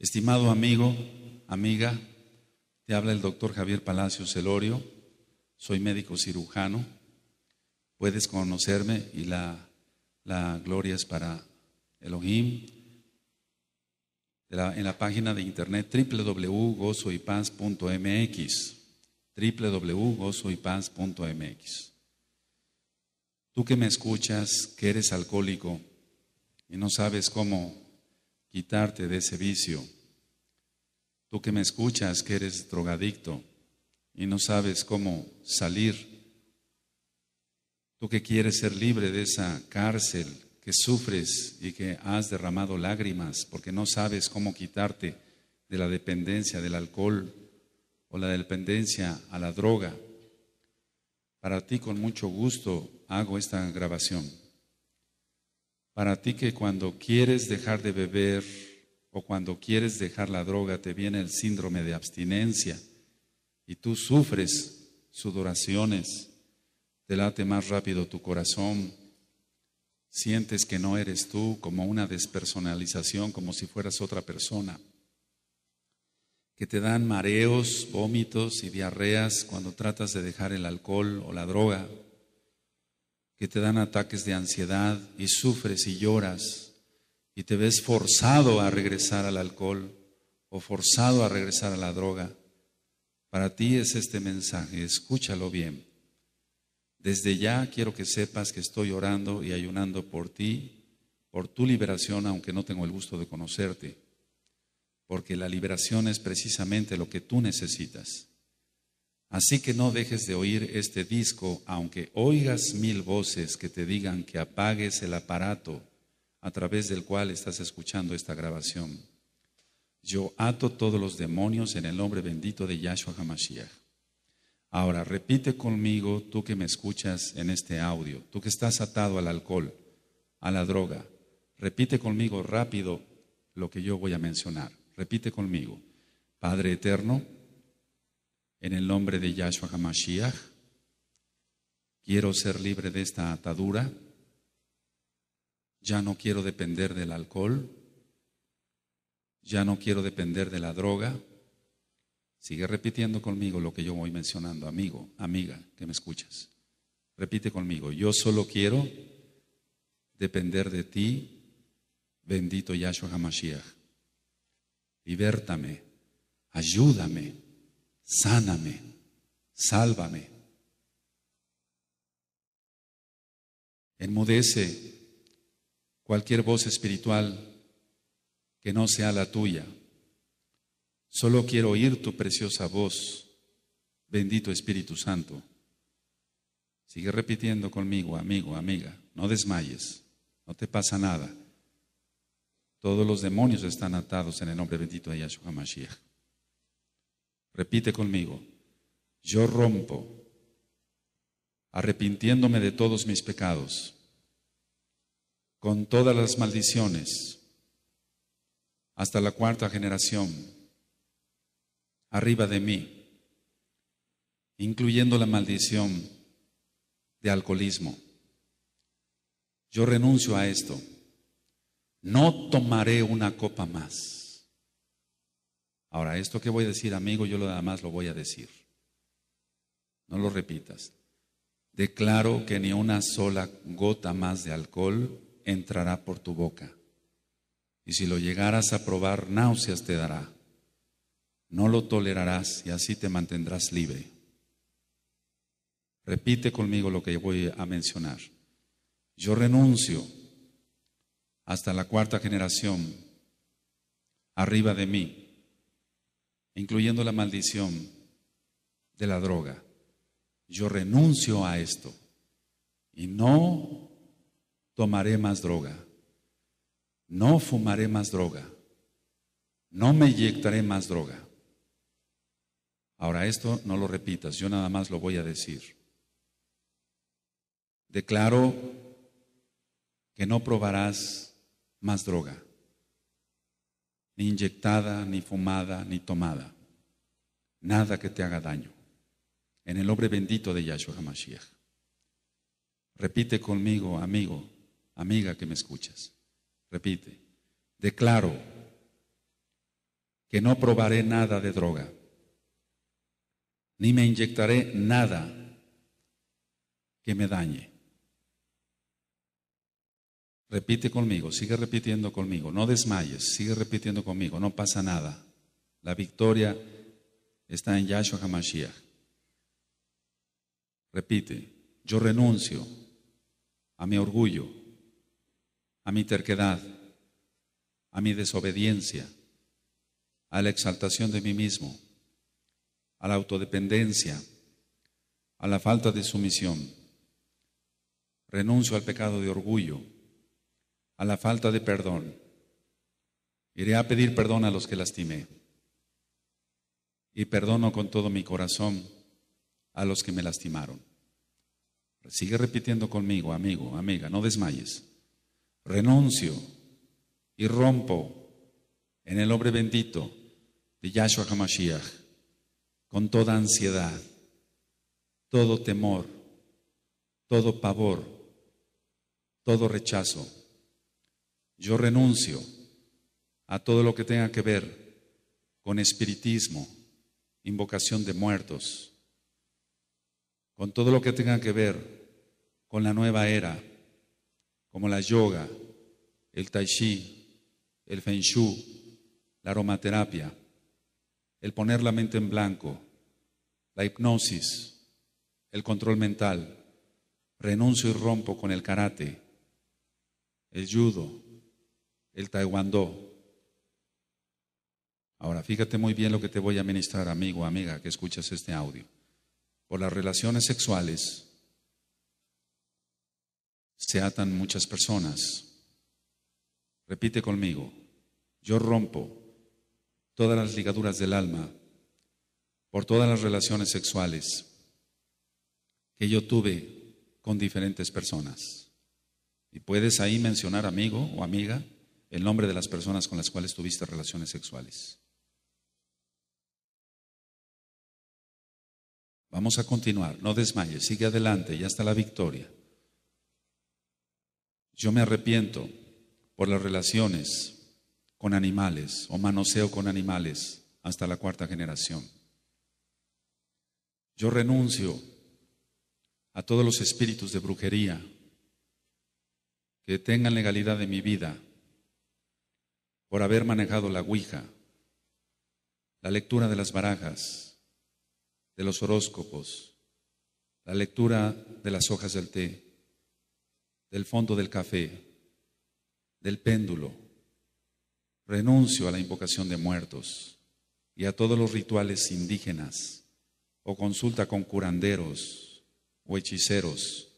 Estimado amigo, amiga, te habla el doctor Javier Palacio Celorio, soy médico cirujano, puedes conocerme y la, la gloria es para Elohim. en la página de internet www.gozoypaz.mx www.gozoypaz.mx Tú que me escuchas, que eres alcohólico y no sabes cómo quitarte de ese vicio. Tú que me escuchas, que eres drogadicto y no sabes cómo salir. Tú que quieres ser libre de esa cárcel, que sufres y que has derramado lágrimas porque no sabes cómo quitarte de la dependencia del alcohol o la dependencia a la droga. Para ti con mucho gusto hago esta grabación. Para ti que cuando quieres dejar de beber o cuando quieres dejar la droga te viene el síndrome de abstinencia y tú sufres sudoraciones, te late más rápido tu corazón, sientes que no eres tú, como una despersonalización, como si fueras otra persona, que te dan mareos, vómitos y diarreas cuando tratas de dejar el alcohol o la droga que te dan ataques de ansiedad y sufres y lloras y te ves forzado a regresar al alcohol o forzado a regresar a la droga. Para ti es este mensaje, escúchalo bien. Desde ya quiero que sepas que estoy orando y ayunando por ti, por tu liberación, aunque no tengo el gusto de conocerte, porque la liberación es precisamente lo que tú necesitas. Así que no dejes de oír este disco, aunque oigas mil voces que te digan que apagues el aparato a través del cual estás escuchando esta grabación. Yo ato todos los demonios en el nombre bendito de Yahshua HaMashiach. Ahora, repite conmigo, tú que me escuchas en este audio, tú que estás atado al alcohol, a la droga, repite conmigo rápido lo que yo voy a mencionar. Repite conmigo. Padre eterno, en el nombre de Yahshua HaMashiach, quiero ser libre de esta atadura. Ya no quiero depender del alcohol. Ya no quiero depender de la droga. Sigue repitiendo conmigo lo que yo voy mencionando, amigo, amiga, que me escuchas. Repite conmigo, yo solo quiero depender de ti, bendito Yahshua Hamashiach. Libértame, ayúdame sáname, sálvame. Enmudece cualquier voz espiritual que no sea la tuya. Solo quiero oír tu preciosa voz, bendito Espíritu Santo. Sigue repitiendo conmigo, amigo, amiga, no desmayes, no te pasa nada. Todos los demonios están atados en el nombre bendito de Yahshua Mashiach. Repite conmigo. Yo rompo, arrepintiéndome de todos mis pecados, con todas las maldiciones, hasta la cuarta generación, arriba de mí, incluyendo la maldición de alcoholismo. Yo renuncio a esto. No tomaré una copa más. Ahora, esto que voy a decir, amigo, yo lo nada lo voy a decir. No lo repitas. Declaro que ni una sola gota más de alcohol entrará por tu boca. Y si lo llegaras a probar, náuseas te dará. No lo tolerarás y así te mantendrás libre. Repite conmigo lo que voy a mencionar. Yo renuncio hasta la cuarta generación, arriba de mí, incluyendo la maldición de la droga. Yo renuncio a esto y no tomaré más droga, no fumaré más droga, no me inyectaré más droga. Ahora esto no lo repitas, yo nada más lo voy a decir. Declaro que no probarás más droga ni inyectada, ni fumada, ni tomada. Nada que te haga daño. En el nombre bendito de Yahshua HaMashiach. Repite conmigo, amigo, amiga que me escuchas. Repite. Declaro que no probaré nada de droga, ni me inyectaré nada que me dañe. Repite conmigo, sigue repitiendo conmigo, no desmayes, sigue repitiendo conmigo, no pasa nada. La victoria está en Yahshua HaMashiach. Repite, yo renuncio a mi orgullo, a mi terquedad, a mi desobediencia, a la exaltación de mí mismo, a la autodependencia, a la falta de sumisión. Renuncio al pecado de orgullo a la falta de perdón. Iré a pedir perdón a los que lastimé. Y perdono con todo mi corazón a los que me lastimaron. Sigue repitiendo conmigo, amigo, amiga, no desmayes. Renuncio y rompo en el hombre bendito de Yahshua HaMashiach con toda ansiedad, todo temor, todo pavor, todo rechazo yo renuncio a todo lo que tenga que ver con espiritismo, invocación de muertos, con todo lo que tenga que ver con la nueva era, como la yoga, el tai chi, el feng shui, la aromaterapia, el poner la mente en blanco, la hipnosis, el control mental. Renuncio y rompo con el karate, el judo, el taekwondo. Ahora, fíjate muy bien lo que te voy a ministrar, amigo, amiga, que escuchas este audio. Por las relaciones sexuales se atan muchas personas. Repite conmigo, yo rompo todas las ligaduras del alma por todas las relaciones sexuales que yo tuve con diferentes personas. Y puedes ahí mencionar amigo o amiga el nombre de las personas con las cuales tuviste relaciones sexuales. Vamos a continuar, no desmayes, sigue adelante, ya está la victoria. Yo me arrepiento por las relaciones con animales o manoseo con animales hasta la cuarta generación. Yo renuncio a todos los espíritus de brujería que tengan legalidad de mi vida por haber manejado la Ouija, la lectura de las barajas, de los horóscopos, la lectura de las hojas del té, del fondo del café, del péndulo. Renuncio a la invocación de muertos y a todos los rituales indígenas o consulta con curanderos o hechiceros,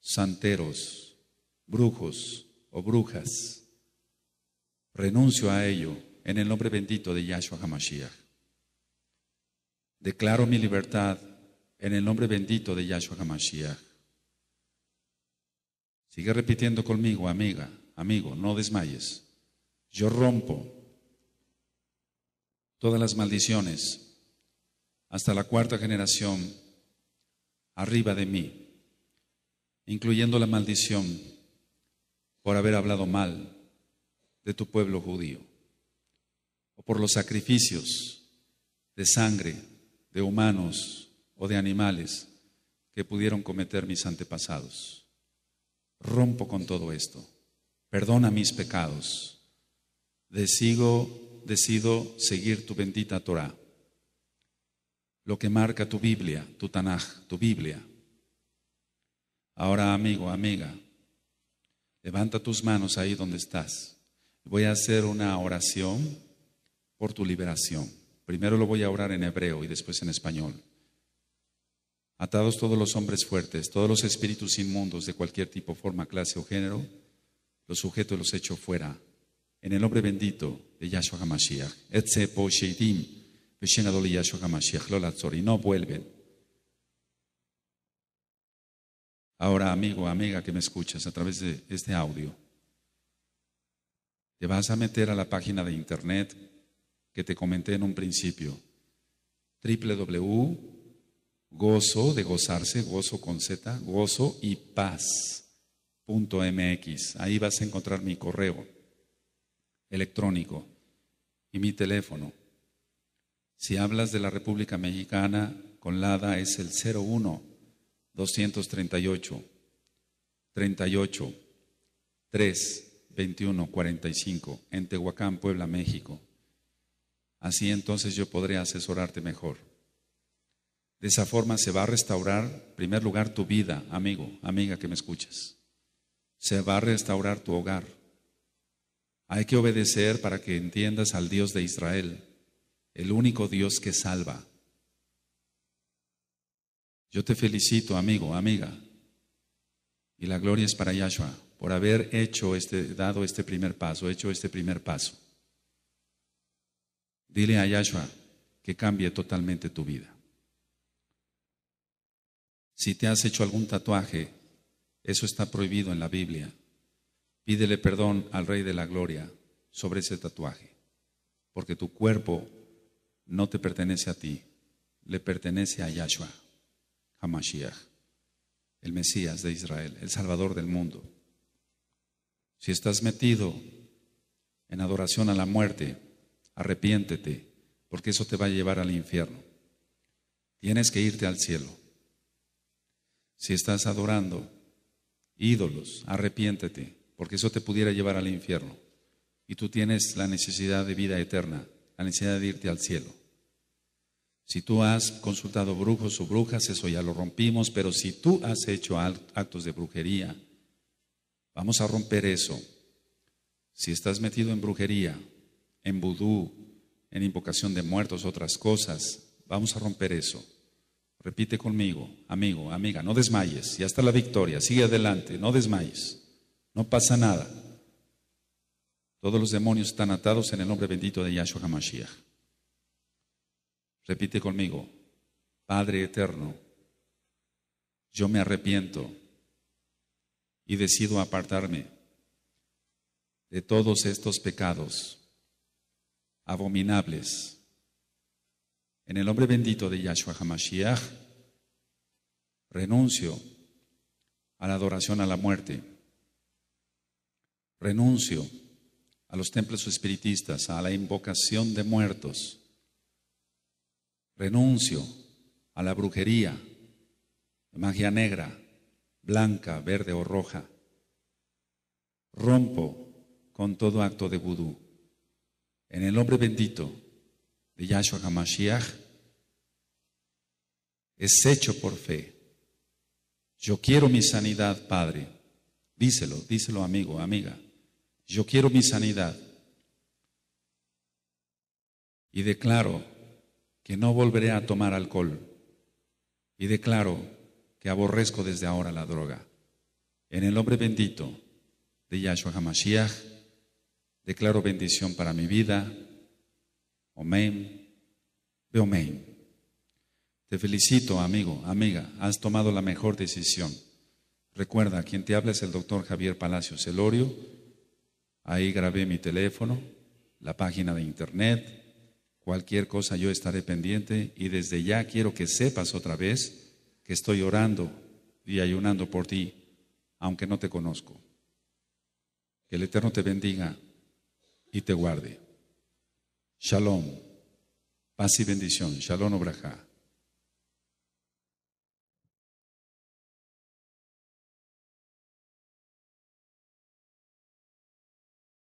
santeros, brujos o brujas Renuncio a ello en el nombre bendito de Yahshua HaMashiach. Declaro mi libertad en el nombre bendito de Yahshua HaMashiach. Sigue repitiendo conmigo, amiga, amigo, no desmayes. Yo rompo todas las maldiciones hasta la cuarta generación arriba de mí, incluyendo la maldición por haber hablado mal de tu pueblo judío, o por los sacrificios de sangre de humanos o de animales que pudieron cometer mis antepasados. Rompo con todo esto. Perdona mis pecados. Decido, decido seguir tu bendita Torah. Lo que marca tu Biblia, tu Tanaj, tu Biblia. Ahora, amigo, amiga, levanta tus manos ahí donde estás voy a hacer una oración por tu liberación. Primero lo voy a orar en hebreo y después en español. Atados todos los hombres fuertes, todos los espíritus inmundos de cualquier tipo, forma, clase o género, los sujeto y los echo fuera. En el nombre bendito de Yahshua HaMashiach. Sheidim po Yahshua HaMashiach. Lolatzori. No vuelven. Ahora, amigo, amiga que me escuchas a través de este audio te vas a meter a la página de internet que te comenté en un principio. wwwgozo de gozarse, gozo con Z, gozo y pazmx Ahí vas a encontrar mi correo electrónico y mi teléfono. Si hablas de la República Mexicana, con Lada es el 01 238 38 3 2145, en Tehuacán, Puebla, México. Así entonces yo podré asesorarte mejor. De esa forma se va a restaurar, en primer lugar, tu vida, amigo, amiga que me escuchas. Se va a restaurar tu hogar. Hay que obedecer para que entiendas al Dios de Israel, el único Dios que salva. Yo te felicito, amigo, amiga. Y la gloria es para Yahshua por haber hecho este, dado este primer paso, hecho este primer paso. Dile a Yahshua que cambie totalmente tu vida. Si te has hecho algún tatuaje, eso está prohibido en la Biblia. Pídele perdón al Rey de la Gloria sobre ese tatuaje, porque tu cuerpo no te pertenece a ti, le pertenece a Yahshua, Hamashiach, el Mesías de Israel, el Salvador del mundo. Si estás metido en adoración a la muerte, arrepiéntete, porque eso te va a llevar al infierno. Tienes que irte al cielo. Si estás adorando ídolos, arrepiéntete, porque eso te pudiera llevar al infierno. Y tú tienes la necesidad de vida eterna, la necesidad de irte al cielo. Si tú has consultado brujos o brujas, eso ya lo rompimos, pero si tú has hecho actos de brujería, Vamos a romper eso. Si estás metido en brujería, en vudú, en invocación de muertos, otras cosas, vamos a romper eso. Repite conmigo, amigo, amiga, no desmayes, ya está la victoria, sigue adelante, no desmayes, no pasa nada. Todos los demonios están atados en el nombre bendito de Yahshua HaMashiach. Repite conmigo, Padre eterno, yo me arrepiento y decido apartarme de todos estos pecados abominables. En el nombre bendito de Yahshua HaMashiach, renuncio a la adoración a la muerte. Renuncio a los templos espiritistas, a la invocación de muertos. Renuncio a la brujería, magia negra, blanca, verde o roja. Rompo con todo acto de vudú. En el nombre bendito de Yahshua HaMashiach, es hecho por fe. Yo quiero mi sanidad, Padre. Díselo, díselo, amigo, amiga. Yo quiero mi sanidad. Y declaro que no volveré a tomar alcohol. Y declaro aborrezco desde ahora la droga. En el nombre bendito de Yahshua HaMashiach, declaro bendición para mi vida. Amén. Te felicito, amigo, amiga. Has tomado la mejor decisión. Recuerda, quien te habla es el doctor Javier palacio Celorio. Ahí grabé mi teléfono, la página de internet. Cualquier cosa yo estaré pendiente y desde ya quiero que sepas otra vez que estoy orando y ayunando por ti, aunque no te conozco. Que el Eterno te bendiga y te guarde. Shalom. Paz y bendición. Shalom obraja.